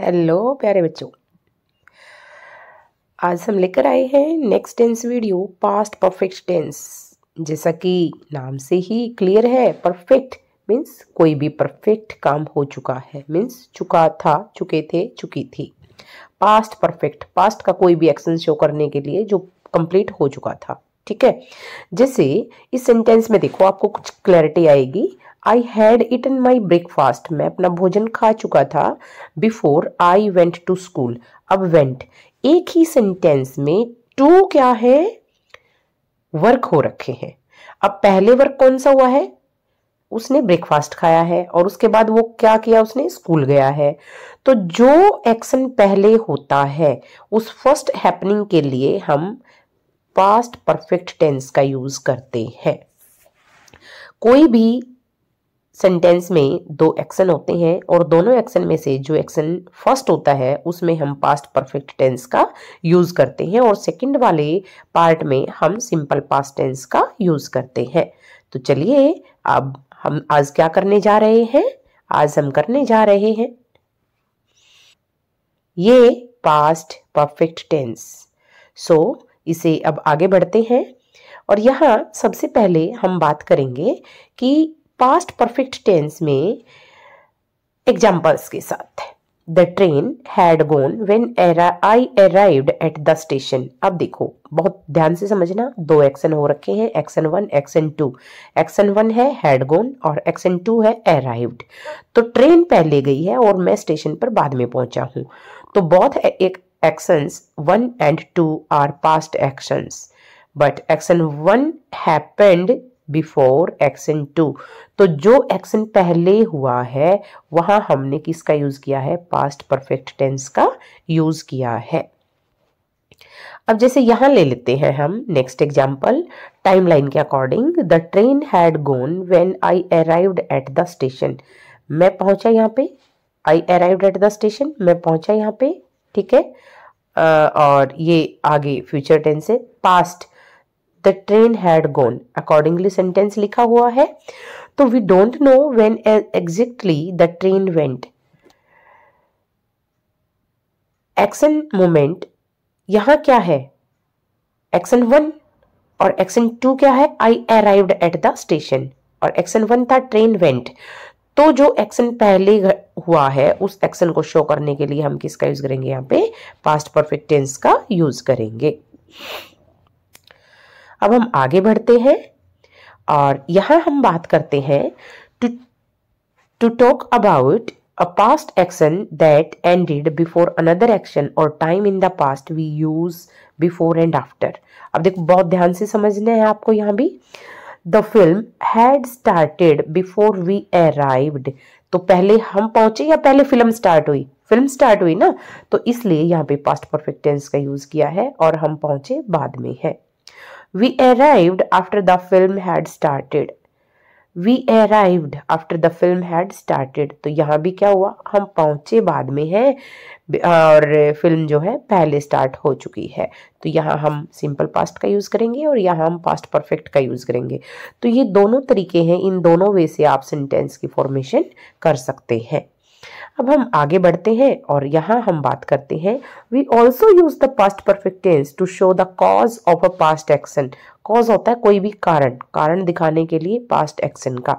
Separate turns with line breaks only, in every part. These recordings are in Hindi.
हेलो प्यारे बच्चों आज हम लेकर आए हैं next tense video past perfect tense जैसा कि नाम से ही क्लियर है परफेक्ट मीन्स कोई भी परफेक्ट काम हो चुका है मीन्स चुका था चुके थे चुकी थी पास्ट परफेक्ट पास्ट का कोई भी एक्शन शो करने के लिए जो कंप्लीट हो चुका था ठीक है जैसे इस सेंटेंस में देखो आपको कुछ क्लैरिटी आएगी I had it in my breakfast मैं अपना भोजन खा चुका था before I went to school अब वेंट एक ही सेंटेंस में टू क्या है वर्क हो रखे हैं अब पहले वर्क कौन सा हुआ है उसने ब्रेकफास्ट खाया है और उसके बाद वो क्या किया उसने स्कूल गया है तो जो एक्शन पहले होता है उस फर्स्ट हैपनिंग के लिए हम पास्ट परफेक्ट टेंस का यूज़ करते हैं कोई भी सेंटेंस में दो एक्शन होते हैं और दोनों एक्शन में से जो एक्शन फर्स्ट होता है उसमें हम पास्ट परफेक्ट टेंस का यूज़ करते हैं और सेकंड वाले पार्ट में हम सिंपल पास्ट टेंस का यूज़ करते हैं तो चलिए अब हम आज क्या करने जा रहे हैं आज हम करने जा रहे हैं ये पास्ट परफेक्ट टेंस सो इसे अब आगे बढ़ते हैं और यहाँ सबसे पहले हम बात करेंगे कि पास्ट परफेक्ट टेंस में एग्जाम्पल्स के साथ the train had gone when I arrived at the station अब देखो बहुत ध्यान से समझना दो एक्शन हो रखे हैं action one action two action one है हैड गोन और एक्शन टू है अराइव्ड तो ट्रेन पहले गई है और मैं स्टेशन पर बाद में पहुंचा हूं तो बहुत एक actions one and two are past actions but action one happened before action two तो जो एक्शन पहले हुआ है वहां हमने किसका यूज़ किया है पास्ट परफेक्ट टेंस का यूज़ किया है अब जैसे यहां ले लेते हैं हम नेक्स्ट एग्जाम्पल टाइमलाइन के according the train had gone when I arrived at the station मैं पहुंचा यहाँ पे I arrived at the station मैं पहुंचा यहाँ पे ठीक है और ये आगे फ्यूचर टेंस है past the train had gone accordingly sentence लिखा हुआ है तो we don't know when exactly the train went action moment yahan क्या है एक्शन वन और एक्शन टू क्या है I arrived at the station और एक्शन वन था ट्रेन वेंट तो जो एक्शन पहले हुआ है उस एक्शन को शो करने के लिए हम किसका यूज करेंगे यहाँ पे पास्ट परफेक्ट टेंस का यूज करेंगे अब हम आगे बढ़ते हैं और यहाँ हम बात करते हैं to to talk about a past action that ended before another action और time in the past we use before and after अब देखो बहुत ध्यान से समझना है आपको यहाँ भी the film had started before we arrived तो पहले हम पहुंचे या पहले फिल्म स्टार्ट हुई फिल्म स्टार्ट हुई ना तो इसलिए यहाँ पे पास्ट परफेक्ट टेंस का यूज किया है और हम पहुंचे बाद में है We arrived after the film had started. We arrived after the film had started तो यहाँ भी क्या हुआ हम पहुँचे बाद में हैं और फिल्म जो है पहले स्टार्ट हो चुकी है तो यहाँ हम सिंपल पास्ट का यूज़ करेंगे और यहाँ हम पास्ट परफेक्ट का यूज़ करेंगे तो ये दोनों तरीके हैं इन दोनों वे से आप सेंटेंस की फॉर्मेशन कर सकते हैं अब हम आगे बढ़ते हैं और यहाँ हम बात करते हैं we also use the past perfect tense to show the cause of a past action cause होता है कोई भी कारण कारण दिखाने के लिए पास्ट एक्शन का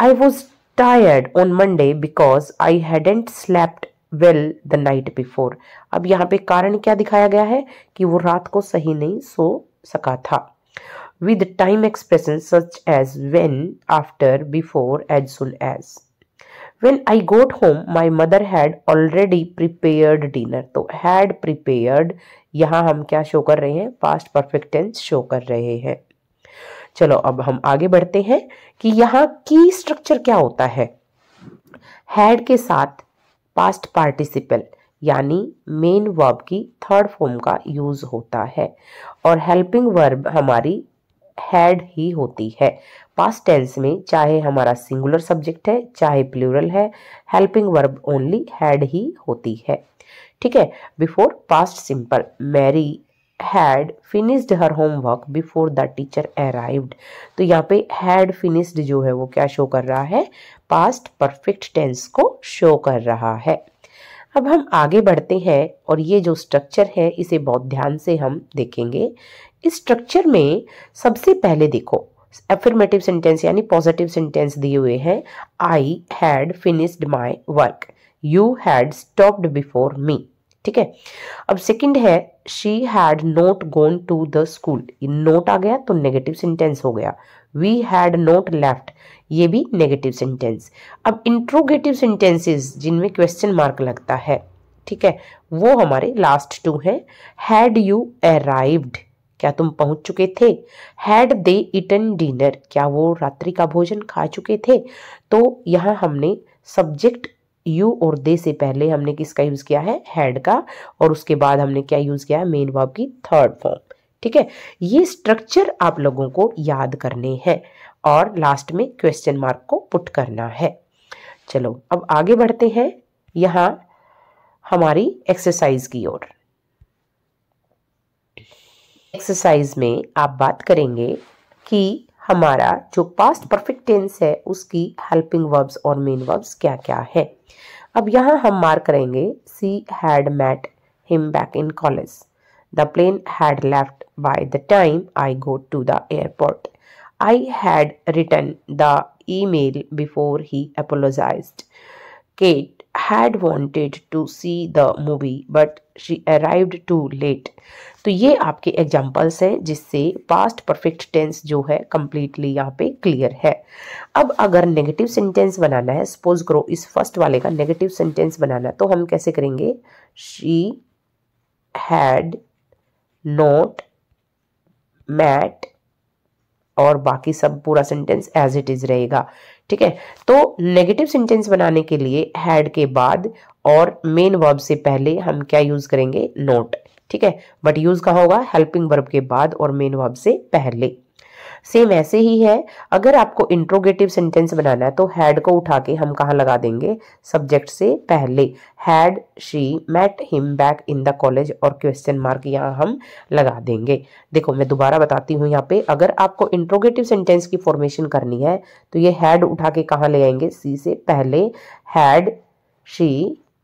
I was tired on Monday because I hadn't slept well the night before अब यहाँ पे कारण क्या दिखाया गया है कि वो रात को सही नहीं सो सका था with time expression such as when after before as soon as When I got home, my mother had already prepared dinner. तो had prepared यहाँ हम क्या शो कर रहे हैं past perfect tense शो कर रहे हैं चलो अब हम आगे बढ़ते हैं कि यहाँ की स्ट्रक्चर क्या होता है हैड के साथ पास्ट पार्टिसिपल यानी मेन वर्ब की थर्ड फॉर्म का यूज होता है और हेल्पिंग वर्ब हमारी हैड ही होती है पास्ट टेंस में चाहे हमारा सिंगुलर सब्जेक्ट है चाहे प्लूरल है हेल्पिंग वर्ब ओनली हैड ही होती है ठीक है before past simple Mary had finished her homework before the teacher arrived तो यहाँ पे हैड फिनिश्ड जो है वो क्या शो कर रहा है पास्ट परफेक्ट टेंस को शो कर रहा है अब हम आगे बढ़ते हैं और ये जो स्ट्रक्चर है इसे बहुत ध्यान से हम देखेंगे इस स्ट्रक्चर में सबसे पहले देखो एफर्मेटिव सेंटेंस यानी पॉजिटिव सेंटेंस दिए हुए हैं I had finished my work you had stopped before me ठीक है अब सेकेंड है she had not gone to the school not आ गया तो नेगेटिव सेंटेंस हो गया वी हैड नोट लेफ्ट ये भी नेगेटिव सेंटेंस अब इंट्रोगेटिव सेंटेंसेस जिनमें क्वेश्चन मार्क लगता है ठीक है वो हमारे लास्ट टू हैं हैड यू अराइव्ड क्या तुम पहुंच चुके थे हैड दे इटन डिनर क्या वो रात्रि का भोजन खा चुके थे तो यहाँ हमने सब्जेक्ट यू और दे से पहले हमने किसका यूज़ किया है हैड का और उसके बाद हमने क्या यूज़ किया है मेन वर्ब की थर्ड फॉर्म ठीक है ये स्ट्रक्चर आप लोगों को याद करने हैं और लास्ट में क्वेश्चन मार्क को पुट करना है चलो अब आगे बढ़ते हैं यहाँ हमारी एक्सरसाइज की ओर एक्सरसाइज में आप बात करेंगे कि हमारा जो पास्ट परफेक्ट टेंस है उसकी हेल्पिंग वर्ब्स और मेन वर्ब्स क्या क्या है अब यहाँ हम मार्क करेंगे she had met him back in college the plane had left by the time I go to the airport I had return the e mail before he apologised Kate had wanted to see the movie but she arrived too late तो ये आपके एग्जाम्पल्स हैं जिससे पास्ट परफेक्ट टेंस जो है कम्प्लीटली यहाँ पे क्लियर है अब अगर नेगेटिव सेंटेंस बनाना है सपोज करो इस फर्स्ट वाले का नेगेटिव सेंटेंस बनाना तो हम कैसे करेंगे शी हैड नोट मैट और बाकी सब पूरा सेंटेंस एज इट इज रहेगा ठीक है तो नेगेटिव सेंटेंस बनाने के लिए हैड के बाद और मेन वर्ब से पहले हम क्या यूज करेंगे नोट ठीक है बट यूज कहा होगा हेल्पिंग वर्ब के बाद और मेन वर्ब से पहले सेम ऐसे ही है अगर आपको इंट्रोगेटिव सेंटेंस बनाना है तो हैड को उठा के हम कहाँ लगा देंगे सब्जेक्ट से पहले had she met him back in the college और क्वेश्चन मार्क यहाँ हम लगा देंगे देखो मैं दोबारा बताती हूँ यहाँ पे अगर आपको इंट्रोगेटिव सेंटेंस की फॉर्मेशन करनी है तो ये हैड उठा के कहाँ ले आएंगे सी से पहले हैड शी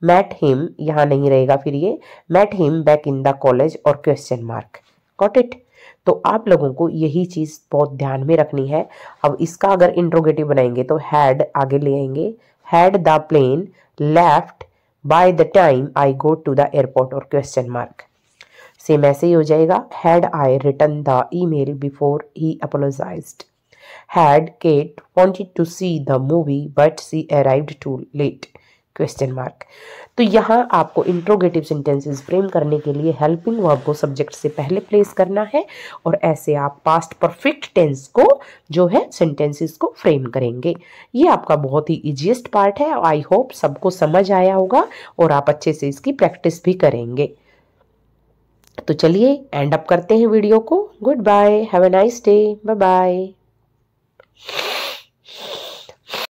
मैट हिम यहाँ नहीं रहेगा फिर ये met him back in the college और क्वेश्चन मार्क गॉट इट तो आप लोगों को यही चीज़ बहुत ध्यान में रखनी है अब इसका अगर इंट्रोगेटिव बनाएंगे तो हैड आगे ले आएंगे had the plane left by the time I go to the airport और क्वेश्चन मार्क सेम ऐसे ही हो जाएगा had I return the e mail before he apologise had Kate wanted to see the movie but she arrived too late question mark तो यहाँ आपको इंट्रोगेटिव सेंटेंसेस फ्रेम करने के लिए हेल्पिंग वर्ब को सब्जेक्ट से पहले प्लेस करना है और ऐसे आप पास्ट परफेक्ट टेंस को जो है सेंटेंसेस को फ्रेम करेंगे ये आपका बहुत ही ईजिएस्ट पार्ट है आई होप सबको समझ आया होगा और आप अच्छे से इसकी प्रैक्टिस भी करेंगे तो चलिए एंड अप करते हैं वीडियो को good bye have a nice day bye bye